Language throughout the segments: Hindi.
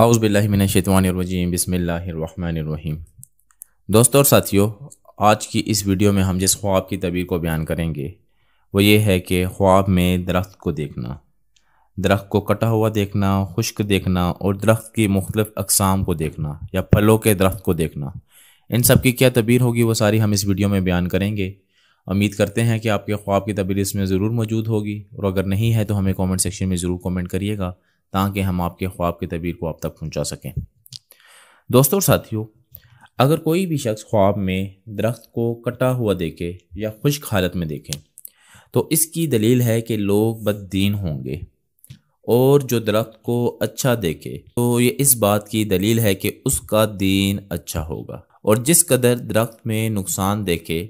आउज़बिल्लिमिनशवानरवजीम बसमीम दोस्तों और साथियों आज की इस वीडियो में हम जिस ख्वाब की तबीर को बयान करेंगे वो ये है कि ख्वाब में दरख्त को देखना दरख्त को कटा हुआ देखना खुश्क देखना और दरख्त की मुख्तफ अकसाम को देखना या फलों के दरख्त को देखना इन सब की क्या तबीर होगी वो सारी हम इस वीडियो में बयान करेंगे उम्मीद करते हैं कि आपके ख्वाब की तबीर इसमें ज़रूर मौजूद होगी और अगर नहीं है तो हमें कॉमेंट सेक्शन में ज़रूर कॉमेंट करिएगा ताकि हम आपके ख्वाब की तबीर को आप तक पहुँचा सकें दोस्तों और साथियों अगर कोई भी शख्स ख्वाब में दरख्त को कटा हुआ देखे या खुश्क हालत में देखें तो इसकी दलील है कि लोग बददीन होंगे और जो दरख्त को अच्छा देखे तो ये इस बात की दलील है कि उसका दीन अच्छा होगा और जिस कदर दरख्त में नुकसान देखे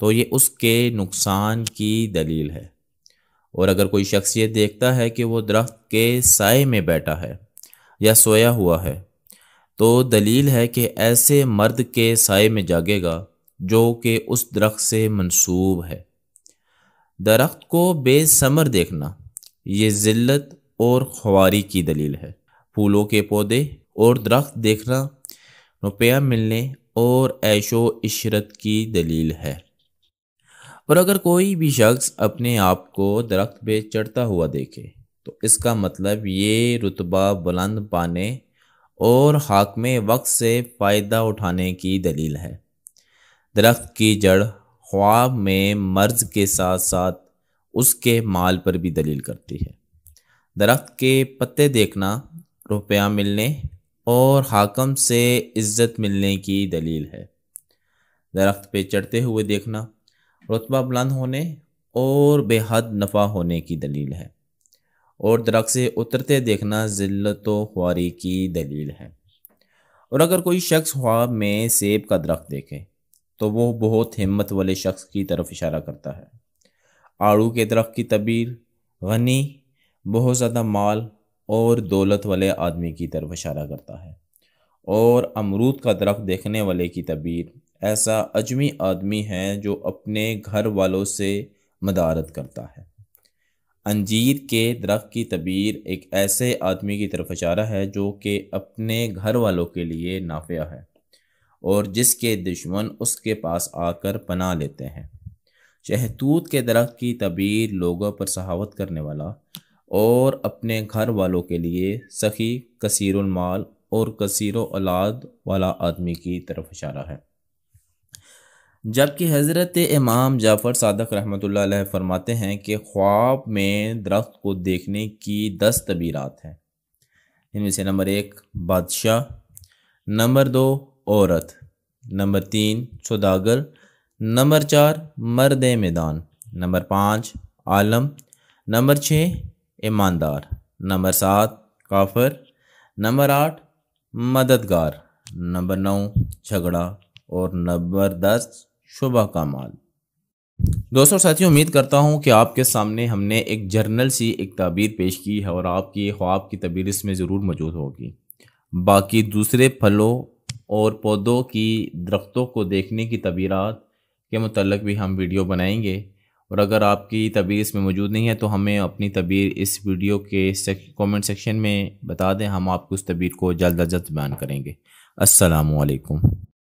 तो ये उसके नुकसान की दलील है और अगर कोई शख्स ये देखता है कि वो दरख्त के साय में बैठा है या सोया हुआ है तो दलील है कि ऐसे मर्द के साय में जागेगा जो कि उस दरख्त से मंसूब है दरख्त को बेसमर देखना ये ज़िल्लत और ख्वारी की दलील है फूलों के पौधे और दरख्त देखना रुपया मिलने और ऐशो इशरत की दलील है और अगर कोई भी शख्स अपने आप को दरख्त पे चढ़ता हुआ देखे तो इसका मतलब ये रुतबा बुलंद पाने और हाक में वक्त से फ़ायदा उठाने की दलील है दरख्त की जड़ ख्वाब में मर्ज के साथ साथ उसके माल पर भी दलील करती है दरख्त के पत्ते देखना रुपया मिलने और हाकम से इज्जत मिलने की दलील है दरख्त पे चढ़ते हुए देखना रुतबा बुलंद होने और बेहद नफा होने की दलील है और दरख्त से उतरते देखना ज़िल्लत ख्वारी की दलील है और अगर कोई शख्स ख्वाब में सेब का दरख्त देखे तो वो बहुत हिम्मत वाले शख्स की तरफ इशारा करता है आड़ू के दरख्त की तबीर गनी बहुत ज़्यादा माल और दौलत वाले आदमी की तरफ इशारा करता है और अमरूद का दरख्त देखने वाले की तबीर ऐसा अजमी आदमी है जो अपने घर वालों से मदारत करता है अंजीर के दरख्त की तबीर एक ऐसे आदमी की तरफ इशारा है जो कि अपने घर वालों के लिए नाफिया है और जिसके दुश्मन उसके पास आकर पना लेते हैं शहतूत के दरख्त की तबीर लोगों पर सहावत करने वाला और अपने घर वालों के लिए सखी माल और कसीर औलाद वाला आदमी की तरफ इशारा है जबकि हज़रत इमाम जाफ़र सदक रहमत फरमाते हैं कि ख्वाब में दरख्त को देखने की दस तबीरत हैं इनमें से नंबर एक बादशाह नंबर दो औरत नंबर तीन सदागर नंबर चार मर्द मैदान नंबर पाँच आलम नंबर छः ईमानदार नंबर सात काफर नंबर आठ मददगार नंबर नौ झगड़ा और नंबर दस शुबा का माल दोस्तों साथियों उम्मीद करता हूं कि आपके सामने हमने एक जर्नल सी एक तबीर पेश की है और आपकी ख्वाब की तबीर इसमें ज़रूर मौजूद होगी बाकी दूसरे फलों और पौधों की दरख्तों को देखने की तबीरत के मतलब भी हम वीडियो बनाएंगे और अगर आपकी तबीर इसमें मौजूद नहीं है तो हमें अपनी तबीर इस वीडियो के कॉमेंट सेक्शन में बता दें हम आपको उस तबीर को जल्द अज जल्द बयान करेंगे असलकम